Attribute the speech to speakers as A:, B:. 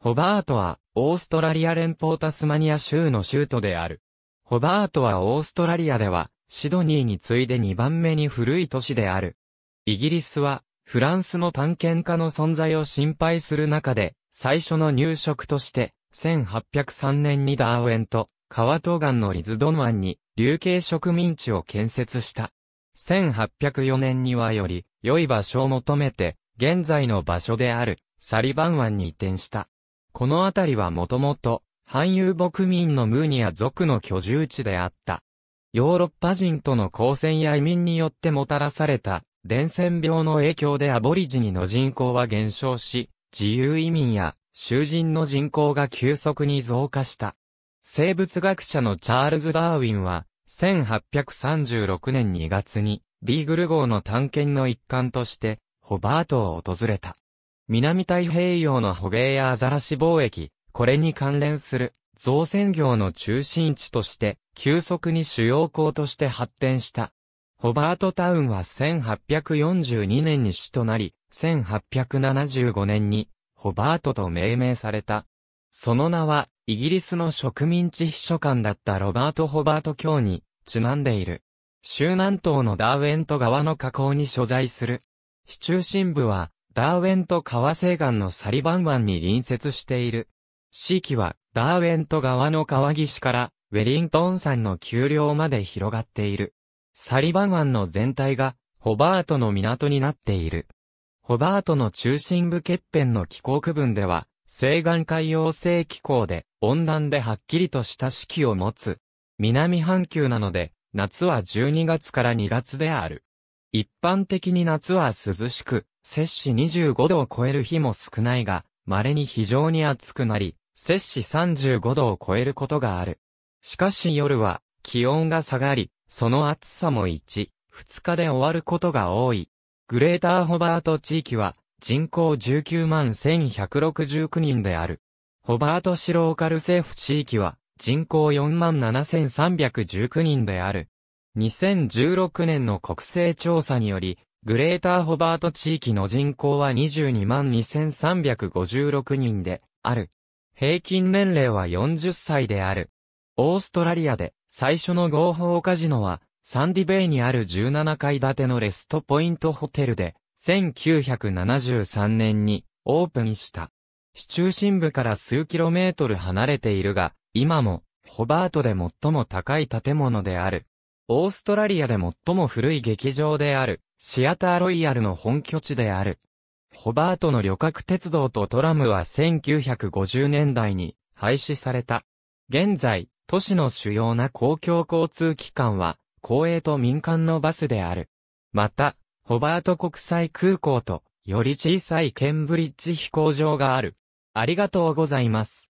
A: ホバートは、オーストラリア連邦タスマニア州の州都である。ホバートはオーストラリアでは、シドニーに次いで2番目に古い都市である。イギリスは、フランスの探検家の存在を心配する中で、最初の入植として、1803年にダーウェンと、川東岸のリズドン湾に、流刑植民地を建設した。1804年にはより、良い場所を求めて、現在の場所である、サリバン湾に移転した。この辺りはもともと、汎遊牧民のムーニア族の居住地であった。ヨーロッパ人との交戦や移民によってもたらされた、伝染病の影響でアボリジニの人口は減少し、自由移民や囚人の人口が急速に増加した。生物学者のチャールズ・ダーウィンは、1836年2月に、ビーグル号の探検の一環として、ホバートを訪れた。南太平洋の捕鯨やアザラシ貿易、これに関連する造船業の中心地として、急速に主要港として発展した。ホバートタウンは1842年に市となり、1875年にホバートと命名された。その名は、イギリスの植民地秘書官だったロバート・ホバート卿にちなんでいる。州南東のダーウェント川の河口に所在する。市中心部は、ダーウェント川西岸のサリバン湾に隣接している。地域は、ダーウェント川の川岸から、ウェリントン山の丘陵まで広がっている。サリバン湾の全体が、ホバートの港になっている。ホバートの中心部欠片の気候区分では、西岸海洋性気候で、温暖ではっきりとした四季を持つ。南半球なので、夏は12月から2月である。一般的に夏は涼しく、摂氏25度を超える日も少ないが、稀に非常に暑くなり、摂氏35度を超えることがある。しかし夜は気温が下がり、その暑さも1、2日で終わることが多い。グレーターホバート地域は人口19万1169人である。ホバート市ローカル政府地域は人口4万7319人である。2016年の国勢調査により、グレーターホバート地域の人口は22万2356人である。平均年齢は40歳である。オーストラリアで最初の合法カジノはサンディベイにある17階建てのレストポイントホテルで1973年にオープンした。市中心部から数キロメートル離れているが、今もホバートで最も高い建物である。オーストラリアで最も古い劇場である、シアターロイヤルの本拠地である。ホバートの旅客鉄道とトラムは1950年代に廃止された。現在、都市の主要な公共交通機関は、公営と民間のバスである。また、ホバート国際空港と、より小さいケンブリッジ飛行場がある。ありがとうございます。